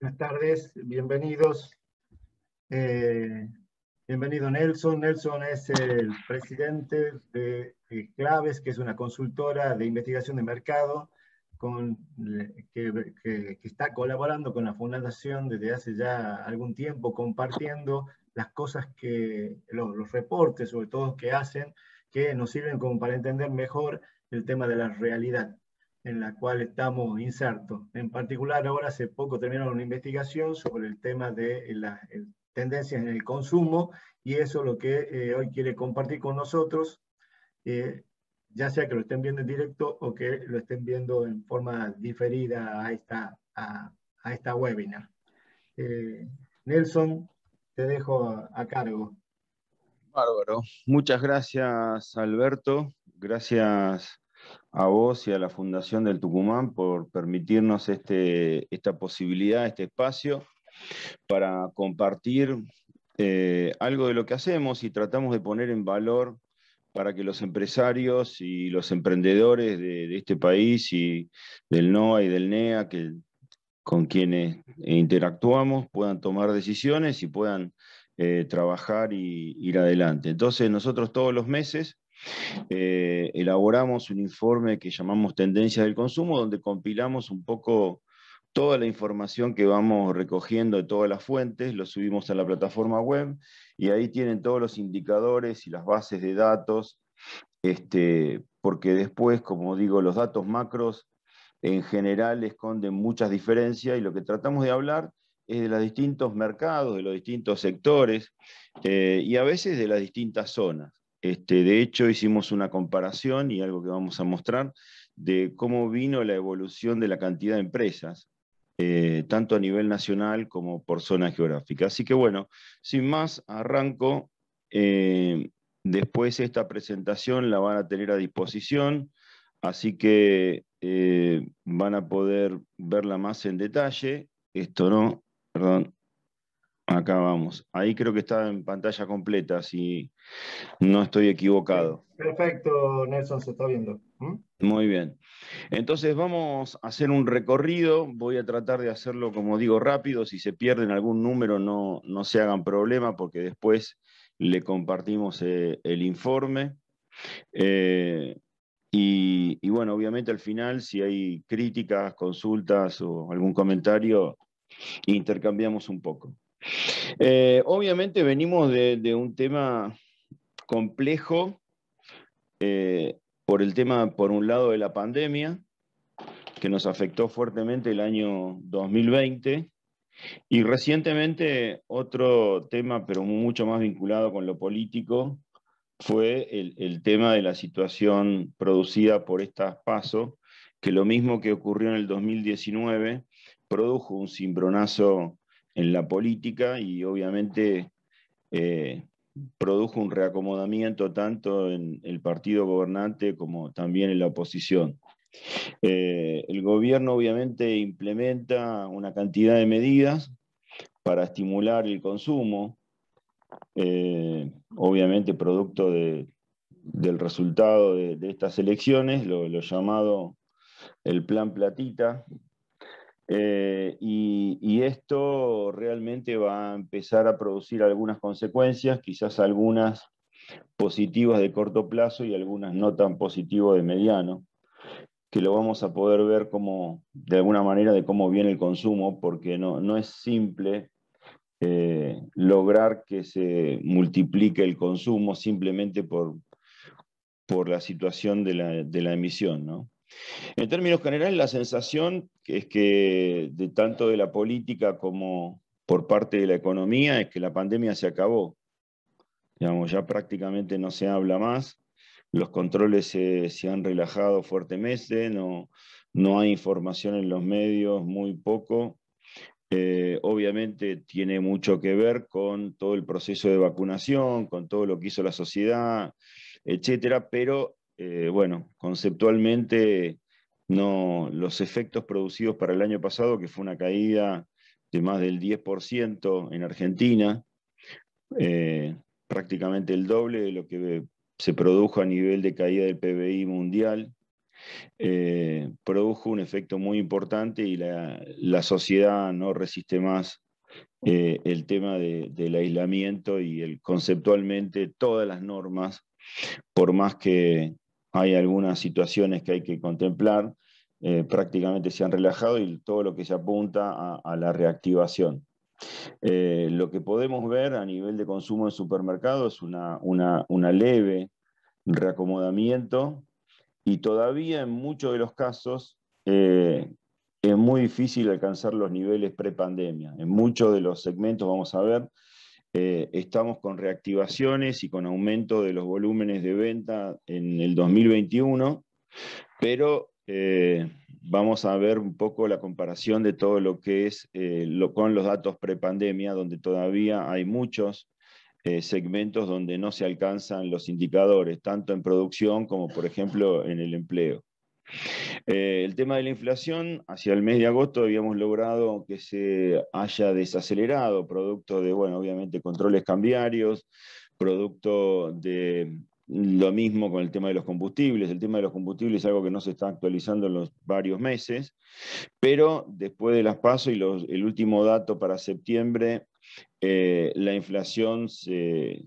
Buenas tardes, bienvenidos. Eh, bienvenido Nelson. Nelson es el presidente de, Claves, que es una consultora de investigación de mercado con, eh, que, que, está colaborando con la Fundación desde hace ya algún tiempo, compartiendo las cosas que, los, reportes sobre todo que hacen, que nos sirven como para entender mejor el tema de la realidad en la cual estamos insertos. En particular, ahora hace poco terminaron una investigación sobre el tema de eh, las tendencias en el consumo y eso es lo que eh, hoy quiere compartir con nosotros, eh, ya sea que lo estén viendo en directo o que lo estén viendo en forma diferida a esta, a, esta webinar. Nelson, te dejo a, cargo. Bárbaro. Muchas gracias, Alberto. Gracias a vos y a la Fundación del Tucumán por permitirnos este, esta posibilidad, este espacio, para compartir eh, algo de lo que hacemos y tratamos de poner en valor para que los empresarios y los emprendedores de, de este país y del NOA y del NEA, que con quienes interactuamos puedan tomar decisiones y puedan eh, trabajar y ir adelante. Entonces nosotros todos los meses eh, elaboramos un informe que llamamos Tendencia del Consumo, donde compilamos un poco toda la información que vamos recogiendo de todas las fuentes, lo subimos a la plataforma web y ahí tienen todos los indicadores y las bases de datos, este, porque después, como digo, los datos macros en general esconden muchas diferencias y lo que tratamos de hablar es de los distintos mercados, de los distintos sectores eh, y a veces de las distintas zonas. Este, de hecho, hicimos una comparación y algo que vamos a mostrar de cómo vino la evolución de la cantidad de empresas, eh, tanto a nivel nacional como por zona geográfica. Así que bueno, sin más, arranco. Eh, después esta presentación la van a tener a disposición, así que eh, van a poder verla más en detalle. Esto no, perdón. Acá vamos. Ahí creo que está en pantalla completa, si no estoy equivocado. Perfecto, Nelson, se está viendo. ¿Mm? Muy bien. Entonces vamos a hacer un recorrido. Voy a tratar de hacerlo, como digo, rápido. Si se pierden algún número, no, no se hagan problema, porque después le compartimos eh, el informe. Eh, y, bueno, obviamente al final, si hay críticas, consultas o algún comentario, intercambiamos un poco. Eh, obviamente venimos de, un tema complejo eh, por el tema, por un lado, de la pandemia, que nos afectó fuertemente el año 2020, y recientemente otro tema, pero mucho más vinculado con lo político, fue el, tema de la situación producida por estas pasos, que lo mismo que ocurrió en el 2019, produjo un cimbronazo en la política y obviamente eh, produjo un reacomodamiento tanto en el partido gobernante como también en la oposición. Eh, el gobierno obviamente implementa una cantidad de medidas para estimular el consumo, eh, obviamente producto del resultado de, estas elecciones, lo, llamado el Plan Platita. Eh, y, esto realmente va a empezar a producir algunas consecuencias, quizás algunas positivas de corto plazo y algunas no tan positivas de mediano, que lo vamos a poder ver como, de alguna manera, de cómo viene el consumo, porque no, no es simple eh, lograr que se multiplique el consumo simplemente por, la situación de la, emisión. En términos generales, la sensación es que de tanto de la política como por parte de la economía es que la pandemia se acabó. ya prácticamente no se habla más, los controles se, han relajado fuertemente, no, no hay información en los medios, muy poco, eh, obviamente tiene mucho que ver con todo el proceso de vacunación, con todo lo que hizo la sociedad, etcétera, pero eh, bueno, conceptualmente no, los efectos producidos para el año pasado, que fue una caída de más del 10% en Argentina, eh, prácticamente el doble de lo que se produjo a nivel de caída del PBI mundial, eh, produjo un efecto muy importante y la, sociedad no resiste más eh, el tema del aislamiento y el, conceptualmente todas las normas, por más que hay algunas situaciones que hay que contemplar, eh, prácticamente se han relajado y todo lo que se apunta a, la reactivación. lo que podemos ver a nivel de consumo en supermercados es una, leve reacomodamiento y todavía en muchos de los casos eh, es muy difícil alcanzar los niveles prepandemia. En muchos de los segmentos, vamos a ver, eh, estamos con reactivaciones y con aumento de los volúmenes de venta en el 2021, pero eh, vamos a ver un poco la comparación de todo lo que es con los datos prepandemia, donde todavía hay muchos eh, segmentos donde no se alcanzan los indicadores, tanto en producción como, por ejemplo, en el empleo. Eh, el tema de la inflación, hacia el mes de agosto habíamos logrado que se haya desacelerado, producto de, bueno, obviamente controles cambiarios, producto de lo mismo con el tema de los combustibles. El tema de los combustibles es algo que no se está actualizando en los varios meses, pero después de las pasos y el último dato para septiembre eh, la inflación se,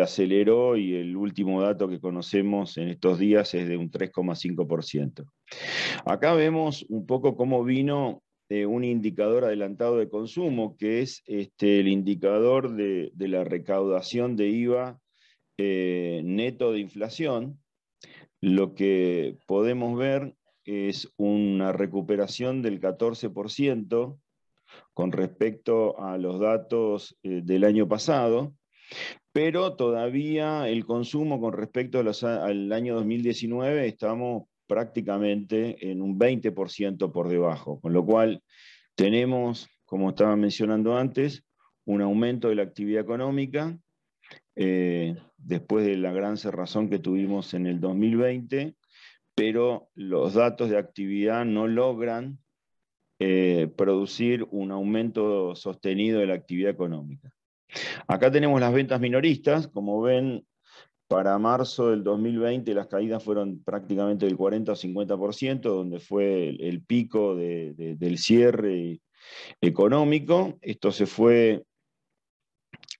aceleró y el último dato que conocemos en estos días es de un 3,5%. Acá vemos un poco cómo vino eh, un indicador adelantado de consumo, que es este, el indicador de, la recaudación de IVA eh, neto de inflación. Lo que podemos ver es una recuperación del 14% con respecto a los datos eh, del año pasado, pero todavía el consumo con respecto al año 2019 estamos prácticamente en un 20% por debajo, con lo cual tenemos, como estaba mencionando antes, un aumento de la actividad económica eh, después de la gran cerrazón que tuvimos en el 2020, pero los datos de actividad no logran eh, producir un aumento sostenido de la actividad económica. Acá tenemos las ventas minoristas. Como ven, para marzo del 2020 las caídas fueron prácticamente del 40 o 50%, donde fue el, pico del cierre económico. Esto se fue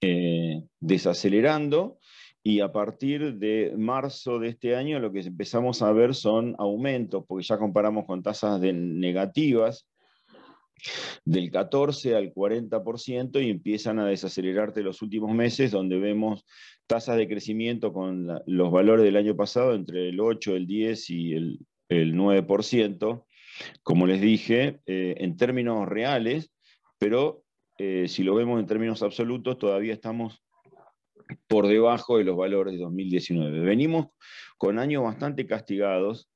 eh, desacelerando y a partir de marzo de este año lo que empezamos a ver son aumentos, porque ya comparamos con tasas negativas del 14 al 40% y empiezan a desacelerarte los últimos meses, donde vemos tasas de crecimiento con los valores del año pasado entre el 8, el 10 y el, 9%, como les dije, eh, en términos reales, pero eh, si lo vemos en términos absolutos, todavía estamos por debajo de los valores de 2019. Venimos con años bastante castigados,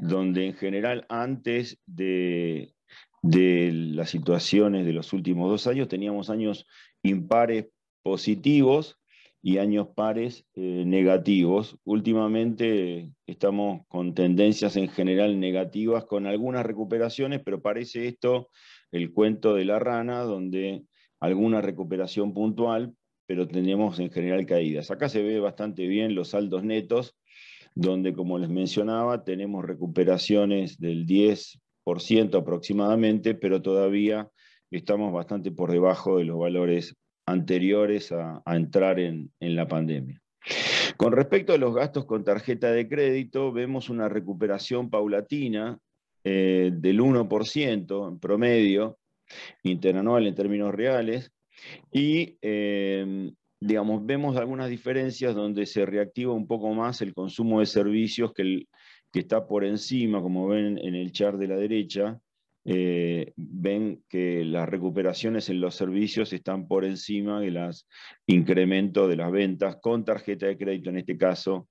donde en general antes de, de las situaciones de los últimos dos años, teníamos años impares positivos y años pares eh, negativos. Últimamente estamos con tendencias en general negativas, con algunas recuperaciones, pero parece esto el cuento de la rana, donde alguna recuperación puntual, pero tenemos en general caídas. Acá se ve bastante bien los saldos netos, donde como les mencionaba, tenemos recuperaciones del 10, aproximadamente, pero todavía estamos bastante por debajo de los valores anteriores a, entrar en, la pandemia. Con respecto a los gastos con tarjeta de crédito, vemos una recuperación paulatina eh, del 1% en promedio interanual en términos reales y eh, digamos, vemos algunas diferencias donde se reactiva un poco más el consumo de servicios que el, que está por encima, como ven en el chart de la derecha, eh, ven que las recuperaciones en los servicios están por encima de los incrementos de las ventas con tarjeta de crédito en este caso.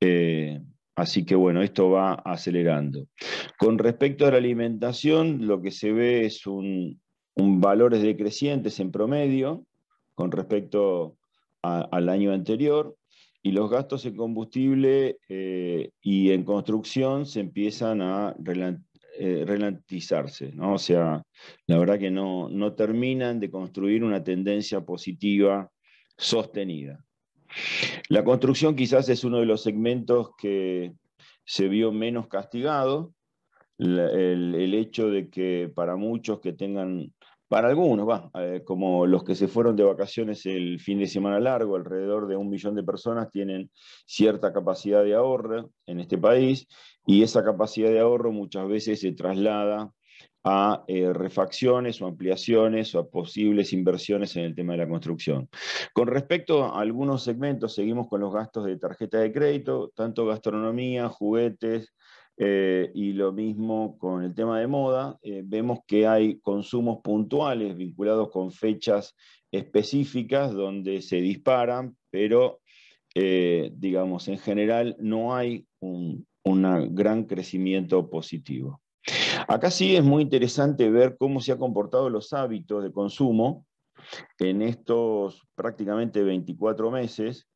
Eh, así que bueno, esto va acelerando. Con respecto a la alimentación, lo que se ve es un, valores decrecientes en promedio con respecto al año anterior y los gastos en combustible eh, y en construcción se empiezan a relantizarse eh, ¿no? O sea, la verdad que no, terminan de construir una tendencia positiva sostenida. La construcción quizás es uno de los segmentos que se vio menos castigado. el, hecho de que para muchos que tengan para algunos, eh, como los que se fueron de vacaciones el fin de semana largo, alrededor de un millón de personas tienen cierta capacidad de ahorro en este país y esa capacidad de ahorro muchas veces se traslada a eh, refacciones o ampliaciones o a posibles inversiones en el tema de la construcción. Con respecto a algunos segmentos, seguimos con los gastos de tarjeta de crédito, tanto gastronomía, juguetes, eh, y lo mismo con el tema de moda, eh, vemos que hay consumos puntuales vinculados con fechas específicas donde se disparan, pero eh, digamos, en general no hay un un gran crecimiento positivo. Acá sí es muy interesante ver cómo se han comportado los hábitos de consumo en estos prácticamente 24 meses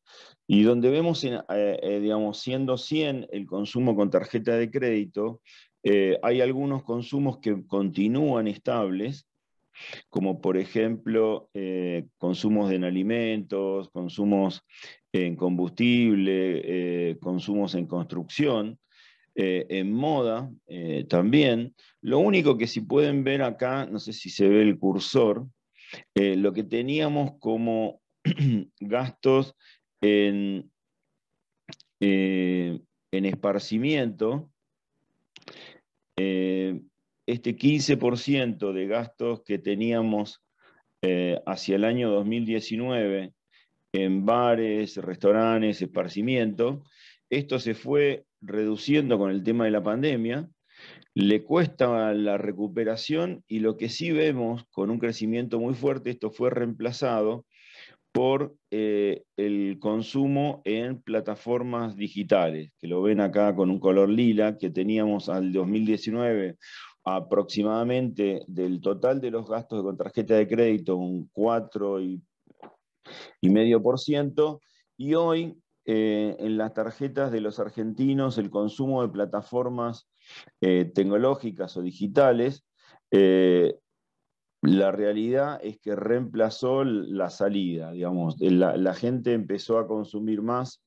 y donde vemos, eh, eh, digamos, siendo 100 el consumo con tarjeta de crédito, eh, hay algunos consumos que continúan estables, como por ejemplo consumos en alimentos, consumos en combustible, consumos en construcción, en moda también. Lo único que si pueden ver acá, no sé si se ve el cursor, eh, lo que teníamos como gastos en, eh, esparcimiento, eh, este 15% de gastos que teníamos hacia el año 2019 en bares, restaurantes, esparcimiento, esto se fue reduciendo con el tema de la pandemia le cuesta la recuperación y lo que sí vemos con un crecimiento muy fuerte, esto fue reemplazado por eh, el consumo en plataformas digitales, que lo ven acá con un color lila, que teníamos al 2019 aproximadamente del total de los gastos con tarjeta de crédito un 4,5%, medio y hoy eh, en las tarjetas de los argentinos el consumo de plataformas eh, tecnológicas o digitales, eh, la realidad es que reemplazó la salida, digamos, la, la gente empezó a consumir más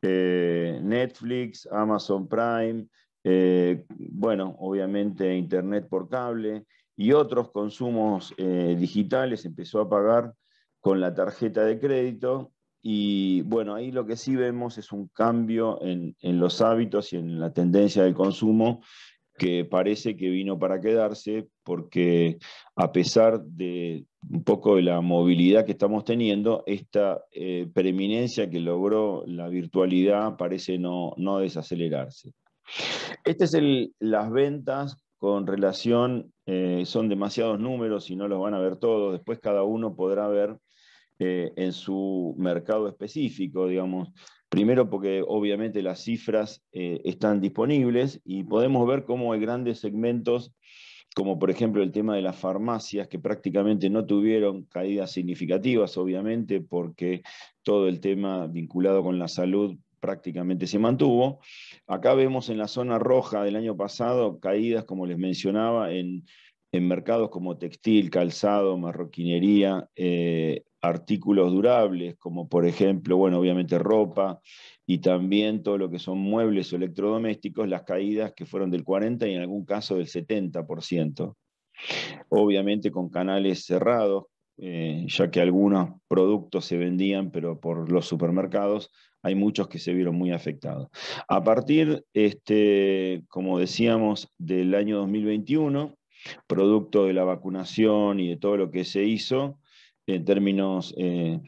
Netflix, Amazon Prime, bueno, obviamente Internet por cable y otros consumos digitales, empezó a pagar con la tarjeta de crédito y bueno, ahí lo que sí vemos es un cambio en, los hábitos y en la tendencia del consumo que parece que vino para quedarse porque a pesar de un poco de la movilidad que estamos teniendo, esta eh, preeminencia que logró la virtualidad parece no, desacelerarse. Estas es las ventas con relación, eh, son demasiados números y no los van a ver todos, después cada uno podrá ver eh, en su mercado específico, digamos. Primero porque obviamente las cifras eh, están disponibles y podemos ver cómo hay grandes segmentos, como por ejemplo el tema de las farmacias, que prácticamente no tuvieron caídas significativas, obviamente, porque todo el tema vinculado con la salud prácticamente se mantuvo. Acá vemos en la zona roja del año pasado caídas, como les mencionaba, en en mercados como textil, calzado, marroquinería, eh, artículos durables, como por ejemplo, bueno, obviamente ropa y también todo lo que son muebles o electrodomésticos, las caídas que fueron del 40 y en algún caso del 70%. Obviamente con canales cerrados, eh, ya que algunos productos se vendían, pero por los supermercados, hay muchos que se vieron muy afectados. A partir, este, como decíamos, del año 2021, producto de la vacunación y de todo lo que se hizo en términos eh,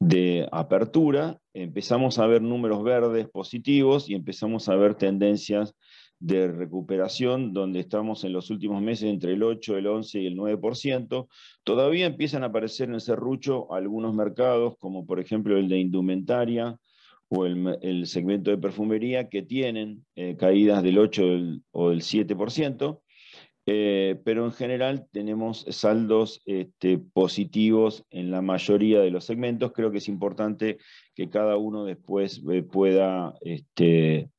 de apertura, empezamos a ver números verdes positivos y empezamos a ver tendencias de recuperación, donde estamos en los últimos meses entre el 8, el 11 y el 9%. Todavía empiezan a aparecer en el serrucho algunos mercados, como por ejemplo el de indumentaria o el, segmento de perfumería, que tienen eh, caídas del 8 o del 7%. Eh, pero en general tenemos saldos este, positivos en la mayoría de los segmentos. Creo que es importante que cada uno después eh, pueda, este,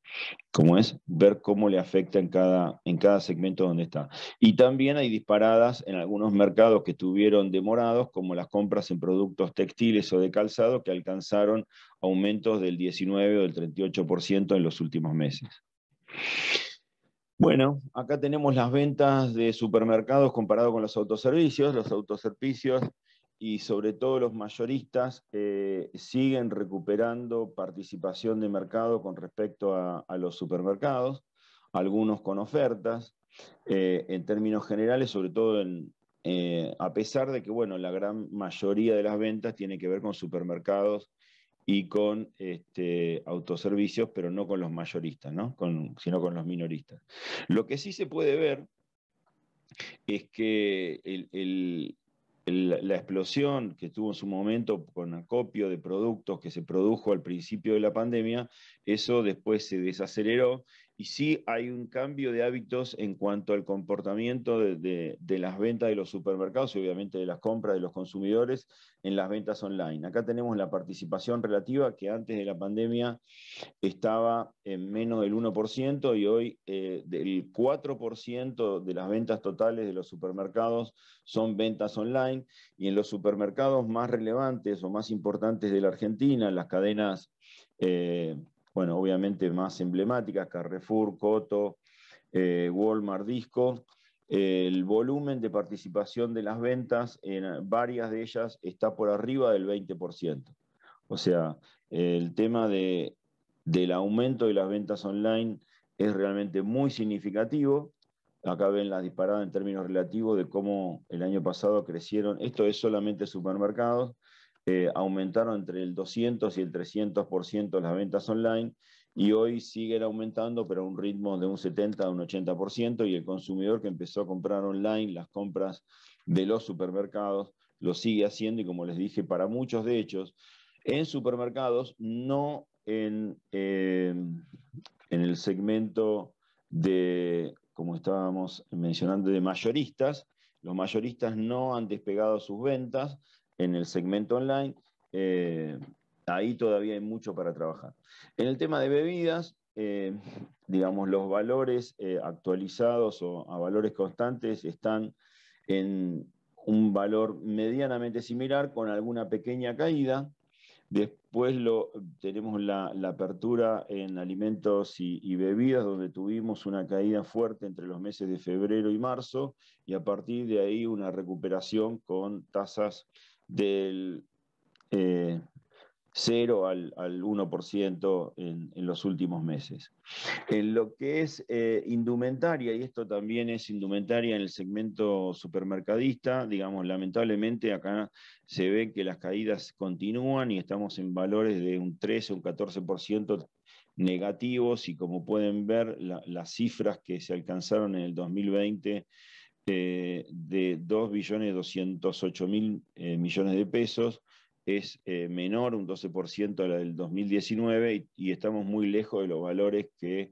¿cómo es? Ver cómo le afecta en cada, en cada segmento donde está. Y también hay disparadas en algunos mercados que estuvieron demorados, como las compras en productos textiles o de calzado, que alcanzaron aumentos del 19 o del 38% en los últimos meses. Bueno, acá tenemos las ventas de supermercados comparado con los autoservicios. Los autoservicios y sobre todo los mayoristas eh, siguen recuperando participación de mercado con respecto a, los supermercados, algunos con ofertas, eh, en términos generales, sobre todo eh, a pesar de que bueno, la gran mayoría de las ventas tiene que ver con supermercados y con este, autoservicios, pero no con los mayoristas, sino con los minoristas. Lo que sí se puede ver es que la explosión que tuvo en su momento con acopio de productos que se produjo al principio de la pandemia, eso después se desaceleró y sí hay un cambio de hábitos en cuanto al comportamiento de, las ventas de los supermercados y obviamente de las compras de los consumidores en las ventas online. Acá tenemos la participación relativa que antes de la pandemia estaba en menos del 1% y hoy eh, del 4% de las ventas totales de los supermercados son ventas online y en los supermercados más relevantes o más importantes de la Argentina, las cadenas... Eh, bueno, obviamente más emblemáticas, Carrefour, Coto, eh, Walmart, Disco. El volumen de participación de las ventas en varias de ellas está por arriba del 20%. O sea, el tema del aumento de las ventas online es realmente muy significativo. Acá ven las disparadas en términos relativos de cómo el año pasado crecieron. Esto es solamente supermercados eh, aumentaron entre el 200 y el 300% las ventas online y hoy siguen aumentando, pero a un ritmo de un 70 a un 80% y el consumidor que empezó a comprar online las compras de los supermercados lo sigue haciendo y como les dije, para muchos de ellos, en supermercados, no en, eh, en el segmento de, como estábamos mencionando, de mayoristas. Los mayoristas no han despegado sus ventas, en el segmento online, eh, ahí todavía hay mucho para trabajar. En el tema de bebidas, eh, digamos, los valores eh, actualizados o a valores constantes están en un valor medianamente similar con alguna pequeña caída. Después lo, tenemos la, apertura en alimentos y, bebidas, donde tuvimos una caída fuerte entre los meses de febrero y marzo, y a partir de ahí una recuperación con tasas del 0 eh, al, 1% en, los últimos meses. En lo que es eh, indumentaria, y esto también es indumentaria en el segmento supermercadista, digamos, lamentablemente acá se ve que las caídas continúan y estamos en valores de un 13 o un 14% negativos y como pueden ver las cifras que se alcanzaron en el 2020 eh, de 2.208.000 eh, millones de pesos, es eh, menor, un 12% a la del 2019, y, estamos muy lejos de los valores que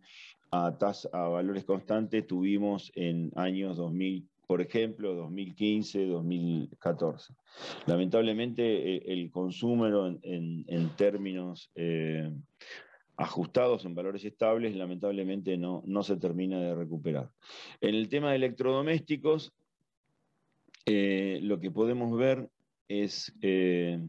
a, a valores constantes tuvimos en años 2000, por ejemplo, 2015, 2014. Lamentablemente, el consumo en, en términos ajustados en valores estables, lamentablemente no, no se termina de recuperar. En el tema de electrodomésticos, eh, lo que podemos ver es eh,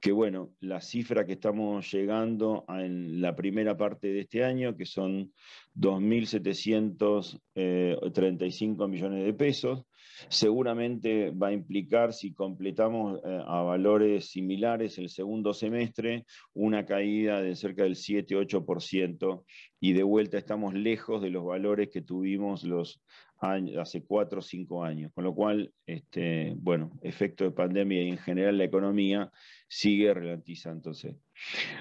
que, bueno, la cifra que estamos llegando en la primera parte de este año, que son 2.735 eh, millones de pesos, Seguramente va a implicar, si completamos eh, a valores similares el segundo semestre, una caída de cerca del 7-8% y de vuelta estamos lejos de los valores que tuvimos los hace cuatro o cinco años. Con lo cual, este, bueno, efecto de pandemia y en general la economía sigue ralentizándose.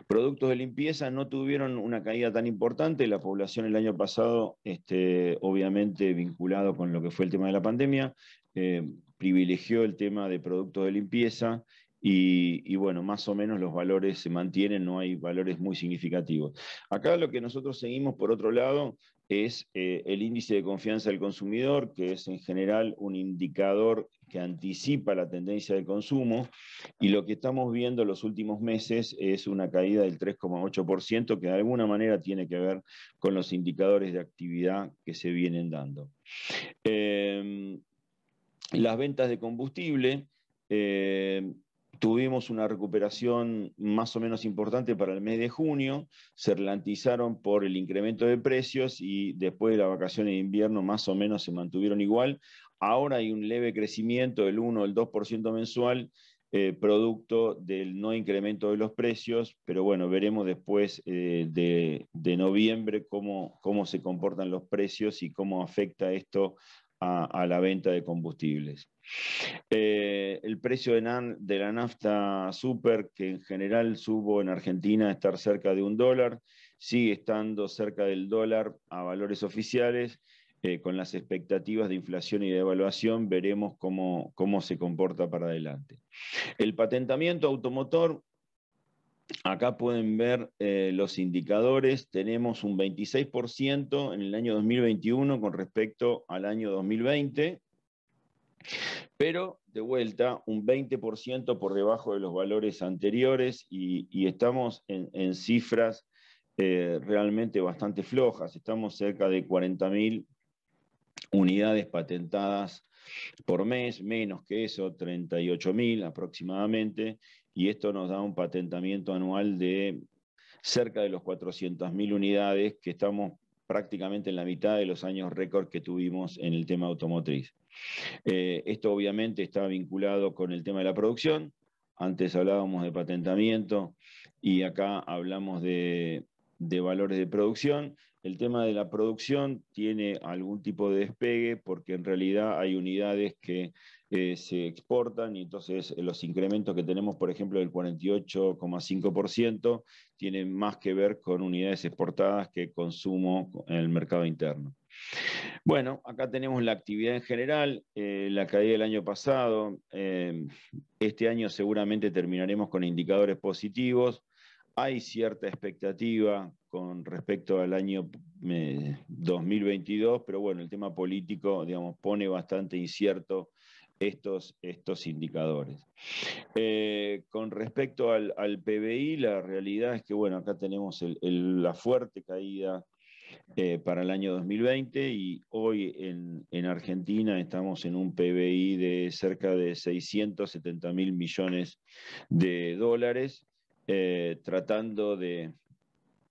Productos de limpieza no tuvieron una caída tan importante. La población el año pasado, este, obviamente vinculado con lo que fue el tema de la pandemia, eh, privilegió el tema de productos de limpieza y, y, bueno, más o menos los valores se mantienen, no hay valores muy significativos. Acá lo que nosotros seguimos, por otro lado, es eh, el índice de confianza del consumidor, que es en general un indicador que anticipa la tendencia de consumo, y lo que estamos viendo en los últimos meses es una caída del 3,8%, que de alguna manera tiene que ver con los indicadores de actividad que se vienen dando. Em, las ventas de combustible, em, Tuvimos una recuperación más o menos importante para el mes de junio, se ralentizaron por el incremento de precios y después de la vacación de invierno más o menos se mantuvieron igual. Ahora hay un leve crecimiento del 1 o el 2% mensual, eh, producto del no incremento de los precios, pero bueno, veremos después eh, de, noviembre cómo, cómo se comportan los precios y cómo afecta esto a, la venta de combustibles. Eh, el precio de, la nafta super, que en general subo en Argentina a estar cerca de un dólar, sigue estando cerca del dólar a valores oficiales. Eh, con las expectativas de inflación y de evaluación, veremos cómo, cómo se comporta para adelante. El patentamiento automotor Acá pueden ver eh, los indicadores. Tenemos un 26% en el año 2021 con respecto al año 2020, pero de vuelta un 20% por debajo de los valores anteriores y, estamos en, cifras eh, realmente bastante flojas. Estamos cerca de 40.000 unidades patentadas por mes, menos que eso, 38.000 aproximadamente, y esto nos da un patentamiento anual de cerca de los 400.000 unidades, que estamos prácticamente en la mitad de los años récord que tuvimos en el tema automotriz. Eh, esto obviamente está vinculado con el tema de la producción. Antes hablábamos de patentamiento y acá hablamos de valores de producción el tema de la producción tiene algún tipo de despegue porque en realidad hay unidades que eh, se exportan y entonces eh, los incrementos que tenemos, por ejemplo, del 48,5%, tienen más que ver con unidades exportadas que consumo en el mercado interno. Bueno, acá tenemos la actividad en general, eh, la caída del año pasado. este año seguramente terminaremos con indicadores positivos. Hay cierta expectativa con respecto al año 2022, eh, pero bueno, el tema político, digamos, pone bastante incierto estos, estos indicadores. Eh, con respecto al, PBI, la realidad es que, bueno, acá tenemos la fuerte caída eh, para el año 2020 y hoy en, Argentina estamos en un PBI de cerca de 670 mil millones de dólares, tratando de,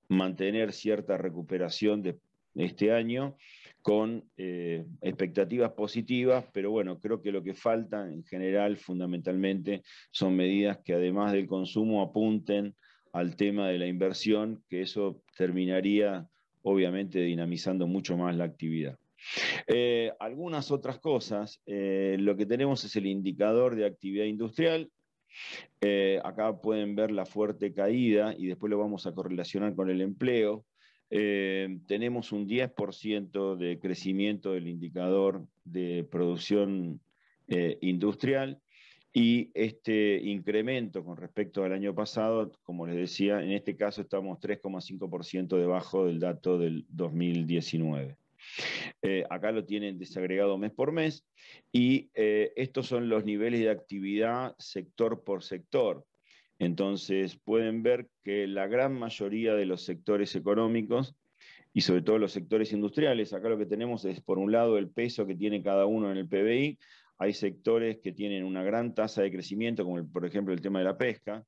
mantener cierta recuperación de este año con eh, expectativas positivas, pero bueno, creo que lo que falta en general fundamentalmente son medidas que además del consumo apunten al tema de la inversión, que eso terminaría obviamente dinamizando mucho más la actividad. Eh, algunas otras cosas, eh, lo que tenemos es el indicador de actividad industrial, eh, acá pueden ver la fuerte caída y después lo vamos a correlacionar con el empleo. Eh, tenemos un 10% de crecimiento del indicador de producción eh, industrial y este incremento con respecto al año pasado, como les decía, en este caso estamos 3,5% debajo del dato del 2019. Eh, acá lo tienen desagregado mes por mes y eh, estos son los niveles de actividad sector por sector. Entonces pueden ver que la gran mayoría de los sectores económicos y sobre todo los sectores industriales, acá lo que tenemos es por un lado el peso que tiene cada uno en el PBI, hay sectores que tienen una gran tasa de crecimiento, como por ejemplo el tema de la pesca,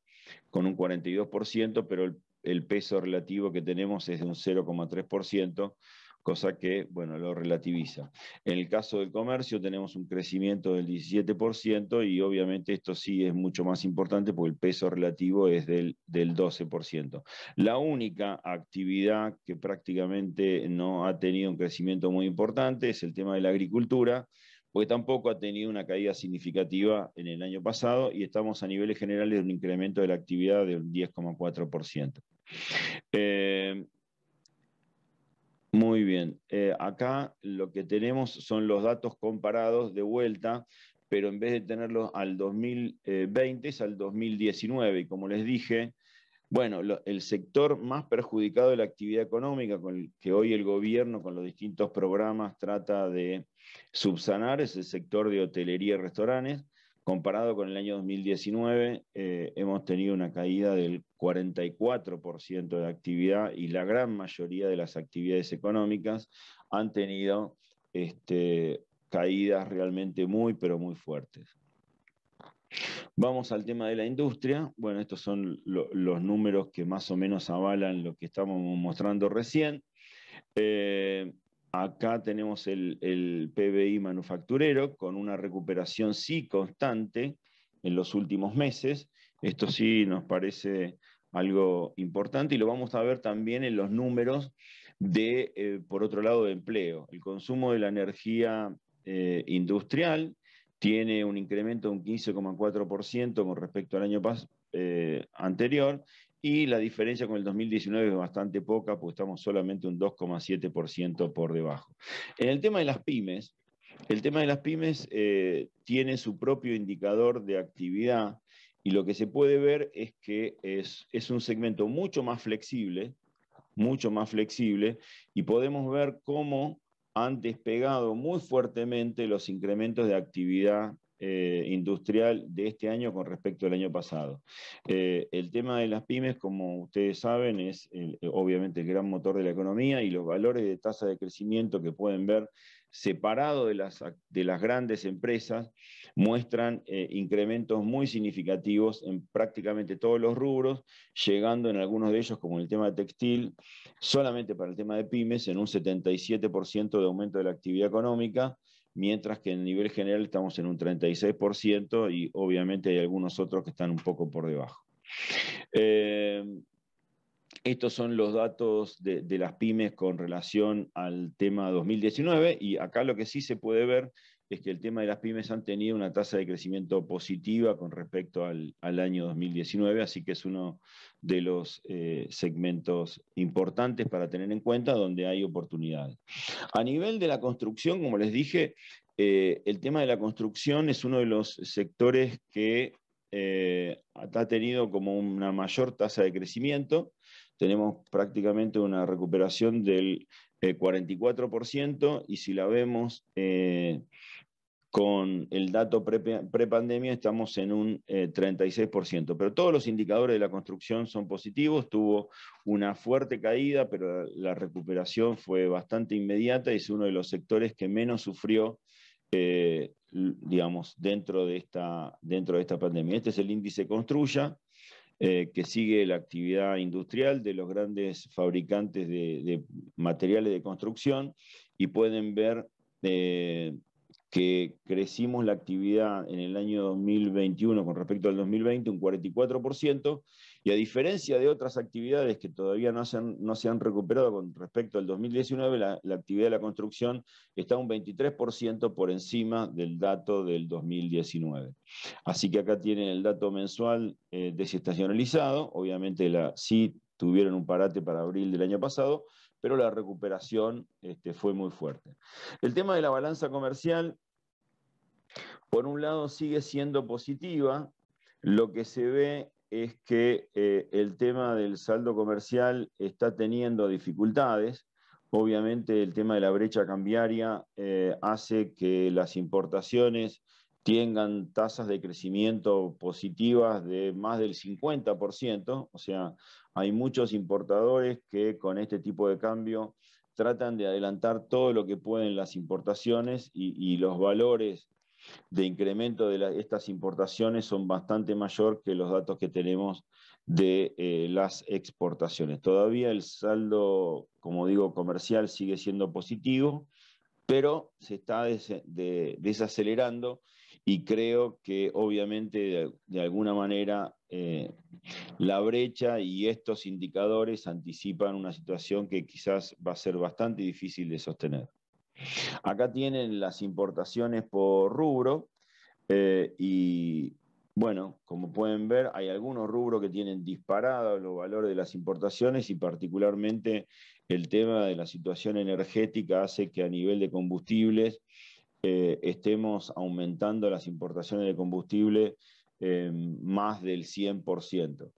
con un 42%, pero el, el peso relativo que tenemos es de un 0,3%, cosa que, bueno, lo relativiza. En el caso del comercio tenemos un crecimiento del 17% y obviamente esto sí es mucho más importante porque el peso relativo es del, 12%. La única actividad que prácticamente no ha tenido un crecimiento muy importante es el tema de la agricultura, porque tampoco ha tenido una caída significativa en el año pasado y estamos a niveles generales de un incremento de la actividad del 10,4%. Eh, muy bien, eh, acá lo que tenemos son los datos comparados de vuelta, pero en vez de tenerlos al 2020 es al 2019. Y como les dije, bueno, el sector más perjudicado de la actividad económica, con el que hoy el gobierno con los distintos programas trata de subsanar, es el sector de hotelería y restaurantes, Comparado con el año 2019, eh, hemos tenido una caída del 44% de actividad y la gran mayoría de las actividades económicas han tenido este, caídas realmente muy, pero muy fuertes. Vamos al tema de la industria. Bueno, estos son los números que más o menos avalan lo que estamos mostrando recién. Eh, Acá tenemos el, PBI manufacturero con una recuperación sí constante en los últimos meses. Esto sí nos parece algo importante y lo vamos a ver también en los números de, eh, por otro lado, de empleo. El consumo de la energía eh, industrial tiene un incremento de un 15,4% con respecto al año eh, anterior y la diferencia con el 2019 es bastante poca, porque estamos solamente un 2,7% por debajo. En el tema de las pymes, el tema de las pymes eh, tiene su propio indicador de actividad y lo que se puede ver es que es, es un segmento mucho más flexible, mucho más flexible, y podemos ver cómo han despegado muy fuertemente los incrementos de actividad eh, industrial de este año con respecto al año pasado. Eh, el tema de las pymes, como ustedes saben, es eh, obviamente el gran motor de la economía y los valores de tasa de crecimiento que pueden ver separado de las, grandes empresas muestran incrementos muy significativos en prácticamente todos los rubros, llegando en algunos de ellos, como el tema de textil, solamente para el tema de pymes, en un 77% de aumento de la actividad económica mientras que en nivel general estamos en un 36% y obviamente hay algunos otros que están un poco por debajo. Eh, estos son los datos de, las pymes con relación al tema 2019 y acá lo que sí se puede ver es que el tema de las pymes han tenido una tasa de crecimiento positiva con respecto al, año 2019, así que es uno de los eh, segmentos importantes para tener en cuenta donde hay oportunidad. A nivel de la construcción, como les dije, eh, el tema de la construcción es uno de los sectores que eh, ha tenido como una mayor tasa de crecimiento. Tenemos prácticamente una recuperación del 44% y si la vemos con el dato pre-pandemia estamos en un 36%, eh, pero todos los indicadores de la construcción son positivos, tuvo una fuerte caída, pero la recuperación fue bastante inmediata y es uno de los sectores que menos sufrió, eh, digamos, dentro de, esta, dentro de esta pandemia. Este es el índice Construya, eh, que sigue la actividad industrial de los grandes fabricantes de, materiales de construcción y pueden ver que crecimos la actividad en el año 2021 con respecto al 2020 un 44%, y a diferencia de otras actividades que todavía no se han, recuperado con respecto al 2019, la, actividad de la construcción está un 23% por encima del dato del 2019. Así que acá tienen el dato mensual eh, desestacionalizado, obviamente la, sí tuvieron un parate para abril del año pasado, pero la recuperación este, fue muy fuerte. El tema de la balanza comercial, por un lado, sigue siendo positiva. Lo que se ve es que eh, el tema del saldo comercial está teniendo dificultades. Obviamente el tema de la brecha cambiaria eh, hace que las importaciones tengan tasas de crecimiento positivas de más del 50%, o sea, hay muchos importadores que con este tipo de cambio tratan de adelantar todo lo que pueden las importaciones y, los valores de incremento de estas importaciones son bastante mayor que los datos que tenemos de eh, las exportaciones. Todavía el saldo, como digo, comercial sigue siendo positivo, pero se está desacelerando y creo que obviamente de, alguna manera eh, la brecha y estos indicadores anticipan una situación que quizás va a ser bastante difícil de sostener. Acá tienen las importaciones por rubro eh, y bueno, como pueden ver, hay algunos rubros que tienen disparados los valores de las importaciones y particularmente el tema de la situación energética hace que a nivel de combustibles eh, estemos aumentando las importaciones de combustible eh, más del 100%.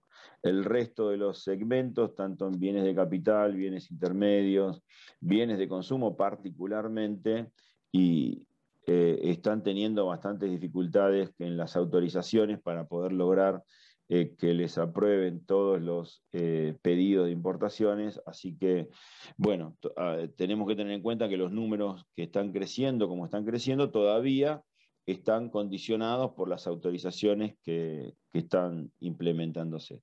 El resto de los segmentos, tanto en bienes de capital, bienes intermedios, bienes de consumo particularmente, y eh, están teniendo bastantes dificultades en las autorizaciones para poder lograr eh, que les aprueben todos los eh, pedidos de importaciones. Así que, bueno, ah, tenemos que tener en cuenta que los números que están creciendo, como están creciendo, todavía están condicionados por las autorizaciones que, que, están implementándose.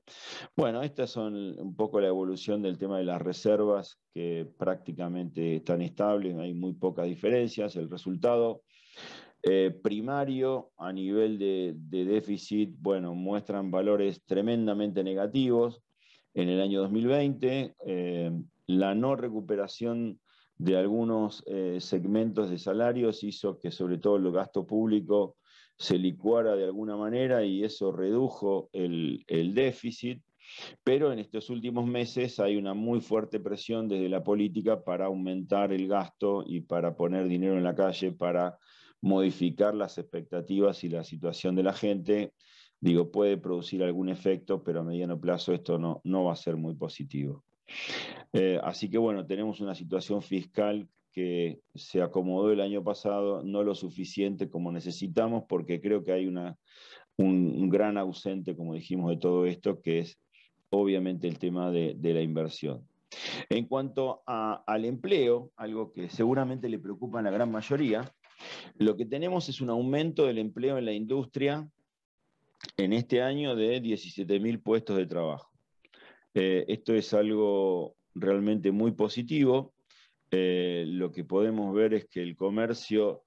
Bueno, estas son un poco la evolución del tema de las reservas, que prácticamente están estables, hay muy pocas diferencias. El resultado eh, primario, a nivel de, déficit, bueno, muestran valores tremendamente negativos en el año 2020. Eh, la no recuperación de algunos eh, segmentos de salarios hizo que sobre todo el gasto público se licuara de alguna manera y eso redujo el, el déficit. Pero en estos últimos meses hay una muy fuerte presión desde la política para aumentar el gasto y para poner dinero en la calle para modificar las expectativas y la situación de la gente, digo, puede producir algún efecto, pero a mediano plazo esto no, va a ser muy positivo. Eh, así que bueno, tenemos una situación fiscal que se acomodó el año pasado, no lo suficiente como necesitamos, porque creo que hay un, gran ausente, como dijimos, de todo esto, que es obviamente el tema de, la inversión. En cuanto al empleo, algo que seguramente le preocupa a la gran mayoría, lo que tenemos es un aumento del empleo en la industria en este año de 17.000 puestos de trabajo. Eh, esto es algo realmente muy positivo. Eh, lo que podemos ver es que el comercio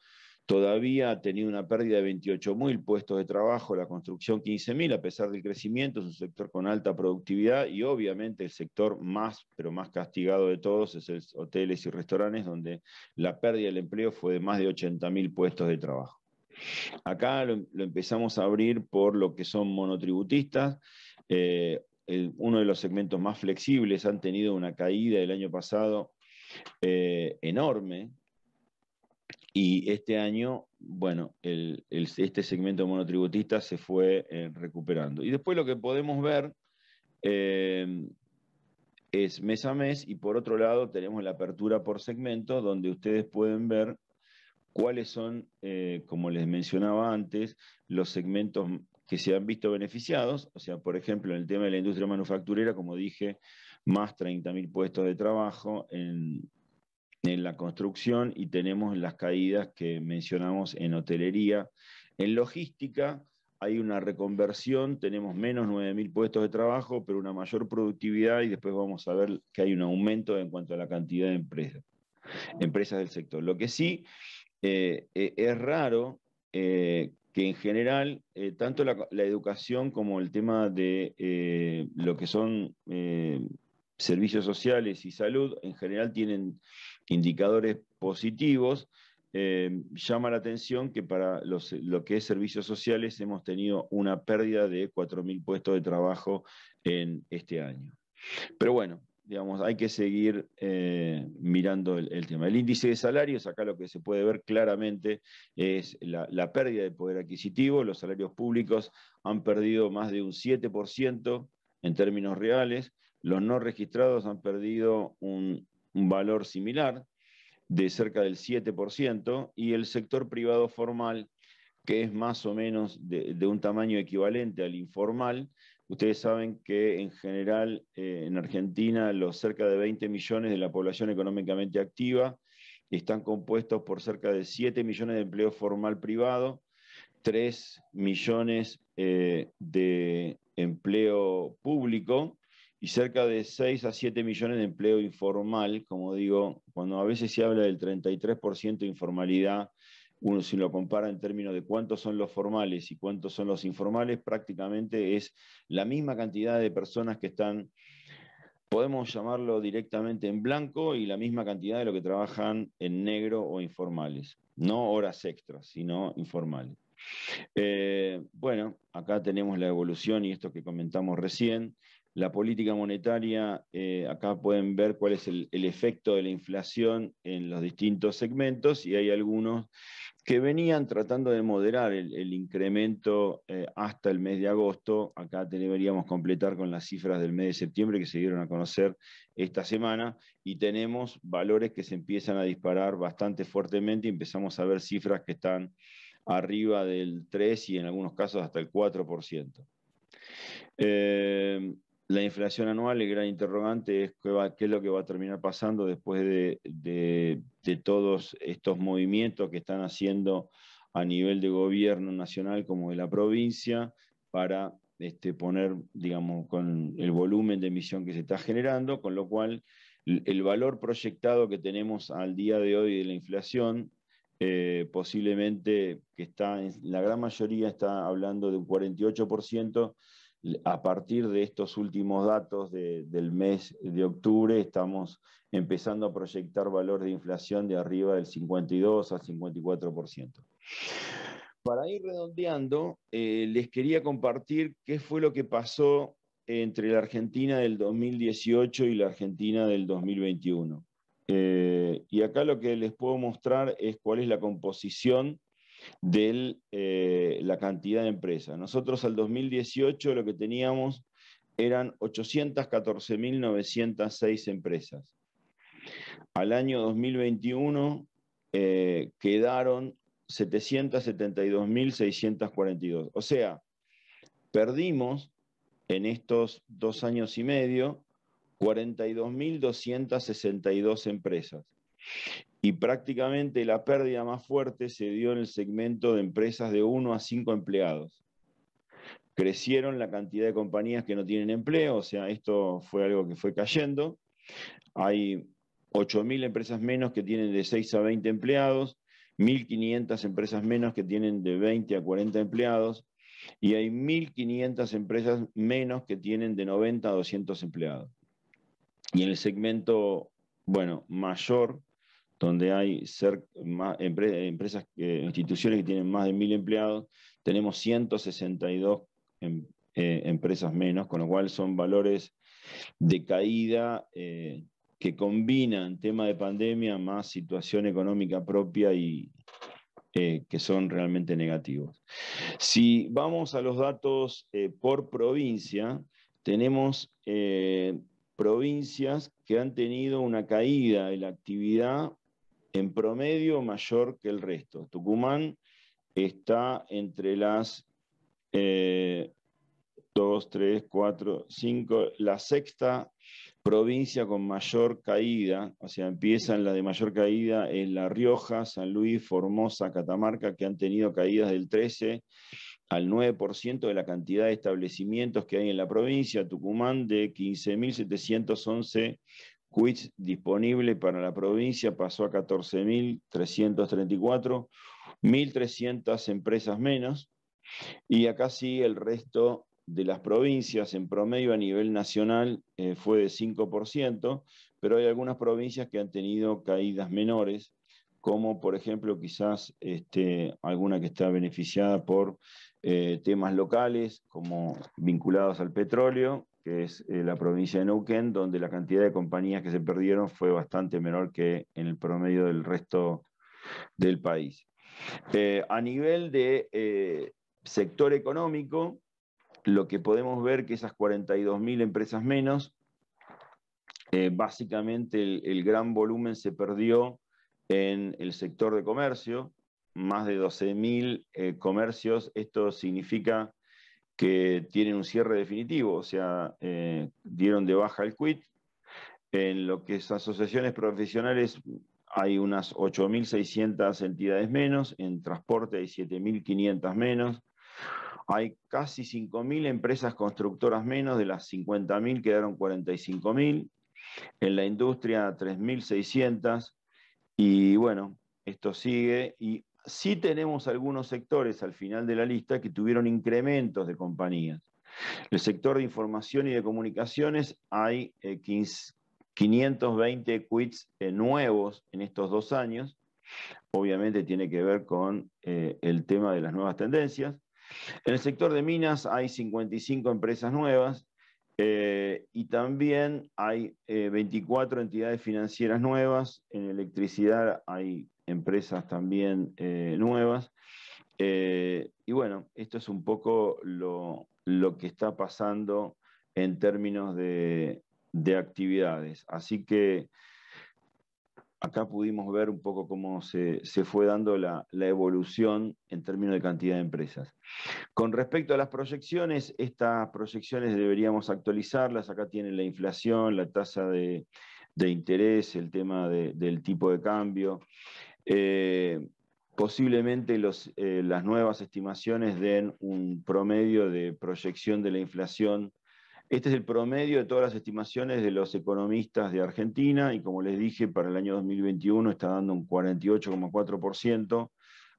Todavía ha tenido una pérdida de 28.000 puestos de trabajo, la construcción 15.000, a pesar del crecimiento, es un sector con alta productividad y obviamente el sector más, pero más castigado de todos es el hoteles y restaurantes, donde la pérdida del empleo fue de más de 80.000 puestos de trabajo. Acá lo, empezamos a abrir por lo que son monotributistas. Eh, uno de los segmentos más flexibles han tenido una caída el año pasado eh, enorme, y este año, bueno, este segmento monotributista se fue eh, recuperando. Y después lo que podemos ver eh, es mes a mes y por otro lado tenemos la apertura por segmento donde ustedes pueden ver cuáles son, eh, como les mencionaba antes, los segmentos que se han visto beneficiados. O sea, por ejemplo, en el tema de la industria manufacturera, como dije, más 30.000 puestos de trabajo, en en la construcción y tenemos las caídas que mencionamos en hotelería. En logística hay una reconversión, tenemos menos 9.000 puestos de trabajo, pero una mayor productividad y después vamos a ver que hay un aumento en cuanto a la cantidad de empresas, empresas del sector. Lo que sí eh, eh, es raro eh, que en general tanto la, educación como el tema de lo que son servicios sociales y salud en general tienen indicadores positivos, eh, llama la atención que para lo que es servicios sociales hemos tenido una pérdida de 4.000 puestos de trabajo en este año. Pero bueno, digamos, hay que seguir eh, mirando el, tema. El índice de salarios, acá lo que se puede ver claramente es la, la pérdida de poder adquisitivo, los salarios públicos han perdido más de un 7% en términos reales, los no registrados han perdido un un valor similar de cerca del 7%, y el sector privado formal, que es más o menos de, un tamaño equivalente al informal. Ustedes saben que en general eh, en Argentina los cerca de 20 millones de la población económicamente activa están compuestos por cerca de 7 millones de empleo formal privado, 3 millones eh, de empleo público y cerca de 6 a 7 millones de empleo informal, como digo, cuando a veces se habla del 33% de informalidad, uno si lo compara en términos de cuántos son los formales y cuántos son los informales, prácticamente es la misma cantidad de personas que están, podemos llamarlo directamente en blanco, y la misma cantidad de lo que trabajan en negro o informales, no horas extras, sino informales. Eh, bueno, acá tenemos la evolución y esto que comentamos recién. La política monetaria, eh, acá pueden ver cuál es el, efecto de la inflación en los distintos segmentos y hay algunos que venían tratando de moderar el, incremento eh, hasta el mes de agosto. Acá deberíamos completar con las cifras del mes de septiembre que se dieron a conocer esta semana y tenemos valores que se empiezan a disparar bastante fuertemente y empezamos a ver cifras que están arriba del 3 y en algunos casos hasta el 4%. La inflación anual, el gran interrogante es qué, es lo que va a terminar pasando después de, todos estos movimientos que están haciendo a nivel de gobierno nacional como de la provincia para este, poner, digamos, con el volumen de emisión que se está generando, con lo cual el valor proyectado que tenemos al día de hoy de la inflación, eh, posiblemente que está, la gran mayoría está hablando de un 48%, a partir de estos últimos datos del mes de octubre, estamos empezando a proyectar valor de inflación de arriba del 52 a 54%. Para ir redondeando, eh, les quería compartir qué fue lo que pasó entre la Argentina del 2018 y la Argentina del 2021. Eh, y acá lo que les puedo mostrar es cuál es la composición de eh, la cantidad de empresas. Nosotros al 2018 lo que teníamos eran 814.906 empresas. Al año 2021 eh, quedaron 772.642. O sea, perdimos en estos dos años y medio 42.262 empresas y prácticamente la pérdida más fuerte se dio en el segmento de empresas de 1 a 5 empleados. Crecieron la cantidad de compañías que no tienen empleo, o sea, esto fue algo que fue cayendo. Hay 8.000 empresas menos que tienen de 6 a 20 empleados, 1.500 empresas menos que tienen de 20 a 40 empleados y hay 1.500 empresas menos que tienen de 90 a 200 empleados. Y en el segmento, bueno, mayor donde hay ser, empresas, eh, instituciones que tienen más de mil empleados, tenemos 162 em-, eh, empresas menos, con lo cual son valores de caída eh, que combinan tema de pandemia más situación económica propia y que son realmente negativos. Si vamos a los datos por provincia, tenemos provincias que han tenido una caída de la actividad en promedio mayor que el resto. Tucumán está entre las 2, eh, dos, tres, cuatro, cinco, la sexta provincia con mayor caída, o sea, empiezan las de mayor caída en La Rioja, San Luis, Formosa, Catamarca, que han tenido caídas del 13 al 9% de la cantidad de establecimientos que hay en la provincia, Tucumán de 15.711 Quits disponible para la provincia pasó a 14.334, 1.300 empresas menos, y acá sí el resto de las provincias en promedio a nivel nacional eh, fue de 5%, pero hay algunas provincias que han tenido caídas menores, como por ejemplo quizás este, alguna que está beneficiada por eh, temas locales, como vinculados al petróleo, que es eh, la provincia de Neuquén, donde la cantidad de compañías que se perdieron fue bastante menor que en el promedio del resto del país. Eh, a nivel de eh, sector económico, lo que podemos ver que esas 42.000 empresas menos, básicamente el, gran volumen se perdió en el sector de comercio, más de 12.000 comercios. Esto significa que tienen un cierre definitivo, o sea, eh, dieron de baja el quit. En lo que es asociaciones profesionales hay unas 8.600 entidades menos, en transporte hay 7.500 menos, hay casi 5.000 empresas constructoras menos, de las 50.000 quedaron 45.000, en la industria 3.600 y bueno, esto sigue y sí tenemos algunos sectores al final de la lista que tuvieron incrementos de compañías. En el sector de información y de comunicaciones hay 520 eh, quits eh, nuevos en estos dos años. Obviamente tiene que ver con eh, el tema de las nuevas tendencias. En el sector de minas hay 55 empresas nuevas y también hay 24 entidades financieras nuevas. En electricidad hay empresas también eh, nuevas. Eh, y bueno, esto es un poco lo, que está pasando en términos de, actividades. Así que acá pudimos ver un poco cómo se, fue dando la, evolución en términos de cantidad de empresas. Con respecto a las proyecciones, estas proyecciones deberíamos actualizarlas. Acá tienen la inflación, la tasa de, interés, el tema del tipo de cambio. Eh, posiblemente eh, las nuevas estimaciones den un promedio de proyección de la inflación. Este es el promedio de todas las estimaciones de los economistas de Argentina y como les dije, para el año 2021 está dando un 48,4%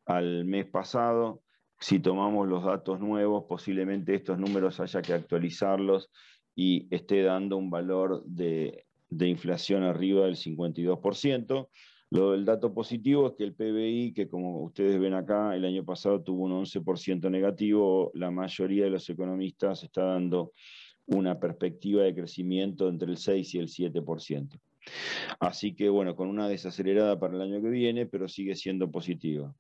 al mes pasado. Si tomamos los datos nuevos, posiblemente estos números haya que actualizarlos y esté dando un valor de inflación arriba del 52%. Lo, del dato positivo es que el PBI, que como ustedes ven acá, el año pasado tuvo un 11% negativo, la mayoría de los economistas está dando una perspectiva de crecimiento entre el 6 y el 7%. Así que bueno, con una desacelerada para el año que viene, pero sigue siendo positiva.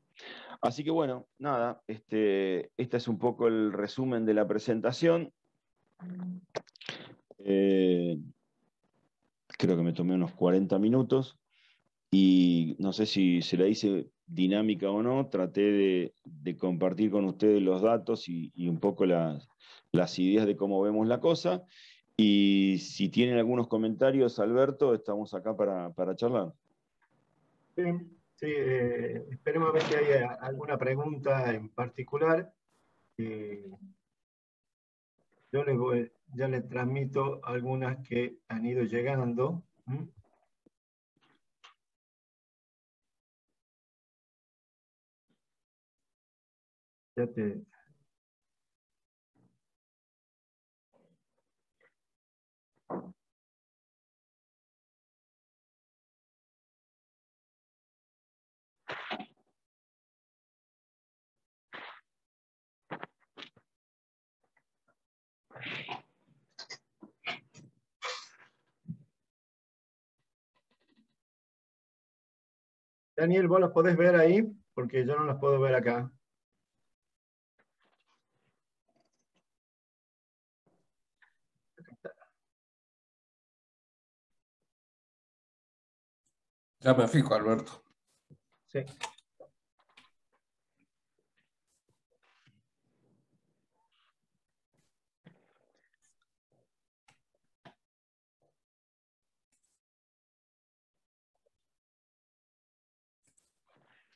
Así que bueno, nada, este, este es un poco el resumen de la presentación. Eh, creo que me tomé unos 40 minutos y no sé si se la hice dinámica o no, traté de, compartir con ustedes los datos y, un poco las, ideas de cómo vemos la cosa. Y si tienen algunos comentarios, Alberto, estamos acá para, charlar. Sí, eh, esperemos a ver si hay eh, alguna pregunta en particular. Eh, yo les ya les transmito algunas que han ido llegando. Daniel, vos las podés ver ahí, porque yo no las puedo ver acá. Ya me fijo, Alberto. Sí.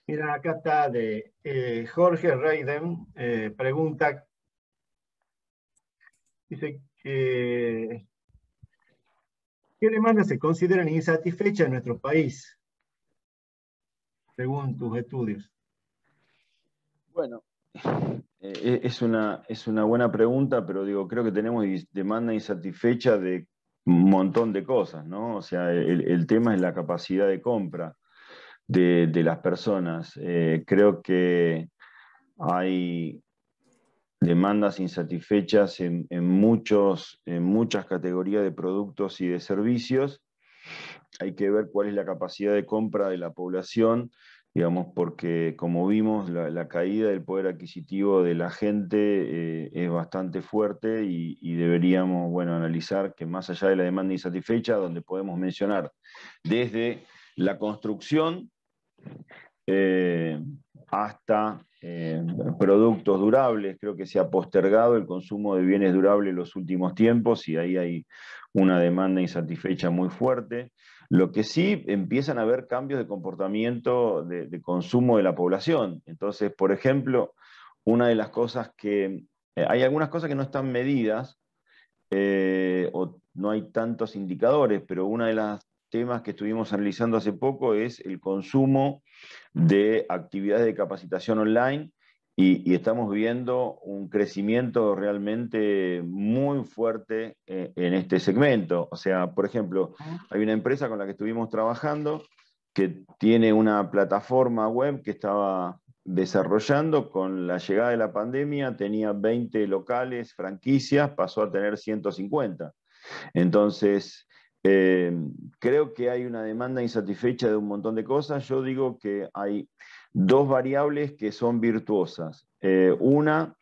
Mira, acá está de eh, Jorge Reiden, eh, pregunta, dice que, ¿qué demandas se consideran insatisfechas en nuestro país? según tus estudios? Bueno, eh, eh, es una, buena pregunta, pero digo, creo que tenemos demanda insatisfecha de un montón de cosas, ¿no? O sea, el, tema es la capacidad de compra de, las personas. Eh, creo que hay demandas insatisfechas en, muchos, en muchas categorías de productos y de servicios hay que ver cuál es la capacidad de compra de la población, digamos, porque como vimos, la, caída del poder adquisitivo de la gente eh, es bastante fuerte y, deberíamos, bueno, analizar que más allá de la demanda insatisfecha, donde podemos mencionar desde la construcción eh, hasta eh, productos durables. Creo que se ha postergado el consumo de bienes durables en los últimos tiempos y ahí hay una demanda insatisfecha muy fuerte. Lo que sí empiezan a haber cambios de comportamiento de, consumo de la población. Entonces, por ejemplo, una de las cosas que... Eh, hay algunas cosas que no están medidas eh, o no hay tantos indicadores, pero uno de los temas que estuvimos analizando hace poco es el consumo de actividades de capacitación online y, estamos viendo un crecimiento realmente muy fuerte eh, en, este segmento. O sea, por ejemplo, hay una empresa con la que estuvimos trabajando que tiene una plataforma web que estaba desarrollando con la llegada de la pandemia, tenía 20 locales, franquicias, pasó a tener 150. Entonces, eh, creo que hay una demanda insatisfecha de un montón de cosas. Yo digo que hay dos variables que son virtuosas. Eh, una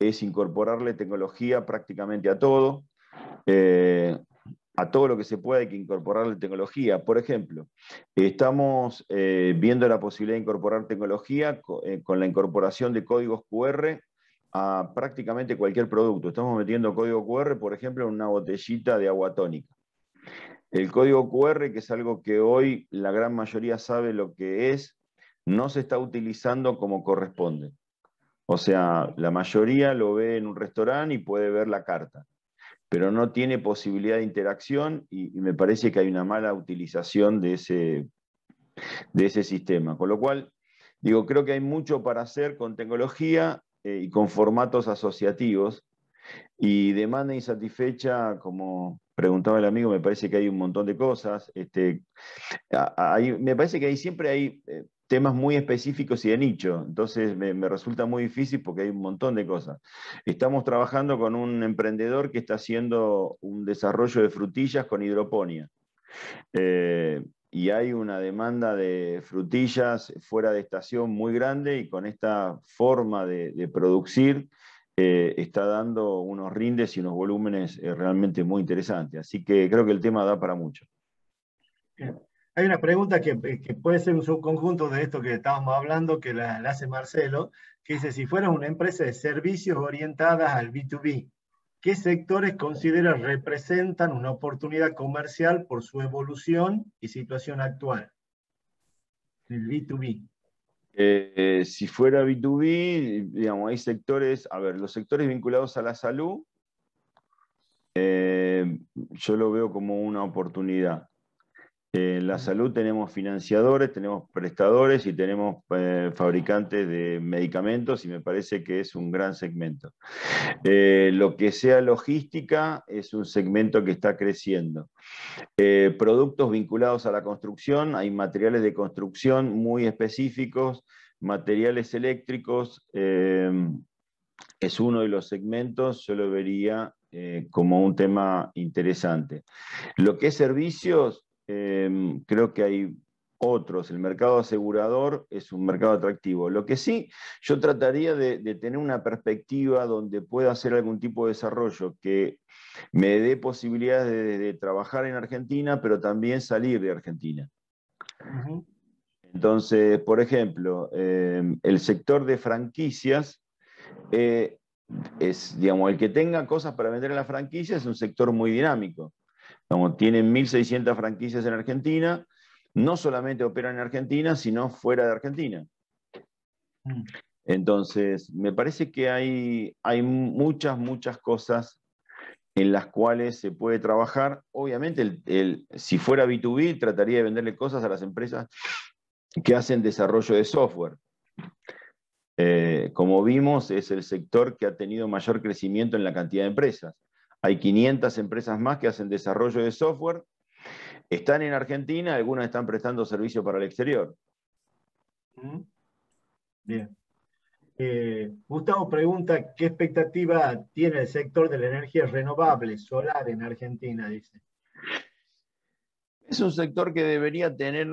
es incorporarle tecnología prácticamente a todo. Eh, a todo lo que se pueda hay que incorporarle tecnología. Por ejemplo, estamos eh, viendo la posibilidad de incorporar tecnología con la incorporación de códigos QR a prácticamente cualquier producto. Estamos metiendo código QR, por ejemplo, en una botellita de agua tónica. El código QR, que es algo que hoy la gran mayoría sabe lo que es, no se está utilizando como corresponde. O sea, la mayoría lo ve en un restaurante y puede ver la carta, pero no tiene posibilidad de interacción y, me parece que hay una mala utilización de ese, de ese sistema. Con lo cual, digo, creo que hay mucho para hacer con tecnología eh, y con formatos asociativos y demanda insatisfecha, como preguntaba el amigo, me parece que hay un montón de cosas. Este, me parece que ahí siempre hay eh, temas muy específicos y de nicho. Entonces me, resulta muy difícil porque hay un montón de cosas. Estamos trabajando con un emprendedor que está haciendo un desarrollo de frutillas con hidroponía. Eh, y hay una demanda de frutillas fuera de estación muy grande y con esta forma de, producir eh, está dando unos rindes y unos volúmenes eh, realmente muy interesantes. Así que creo que el tema da para mucho. Hay una pregunta eh, que, puede ser un subconjunto de esto que estábamos hablando, que la, hace Marcelo, que dice, si fuera una empresa de servicios orientadas al B2B, ¿qué sectores considera representan una oportunidad comercial por su evolución y situación actual? El B2B. Eh, si fuera B2B, digamos, hay sectores, a ver, los sectores vinculados a la salud, eh, yo lo veo como una oportunidad en la salud tenemos financiadores, tenemos prestadores y tenemos eh, fabricantes de medicamentos y me parece que es un gran segmento. Eh, lo que sea logística es un segmento que está creciendo. Eh, productos vinculados a la construcción, hay materiales de construcción muy específicos, materiales eléctricos, es uno de los segmentos, yo lo vería como un tema interesante. Lo que es servicios, Em, creo que hay otros. El mercado asegurador es un mercado atractivo. Lo que sí, yo trataría de, tener una perspectiva donde pueda hacer algún tipo de desarrollo que me dé posibilidades de, trabajar en Argentina, pero también salir de Argentina. Entonces, por ejemplo, em, el sector de franquicias eh, es, digamos, el que tenga cosas para vender en la franquicia es un sector muy dinámico. Como tienen 1.600 franquicias en Argentina, no solamente operan en Argentina, sino fuera de Argentina. Mm. Entonces, me parece que hay, muchas, muchas cosas en las cuales se puede trabajar. Obviamente, el, si fuera B2B, trataría de venderle cosas a las empresas que hacen desarrollo de software. Eh, como vimos, es el sector que ha tenido mayor crecimiento en la cantidad de empresas. Hay 500 empresas más que hacen desarrollo de software. Están en Argentina, algunas están prestando servicio para el exterior. Mm. Bien. Eh, Gustavo pregunta, ¿qué expectativa tiene el sector de la energía renovable solar en Argentina? Dice. Es un sector que debería tener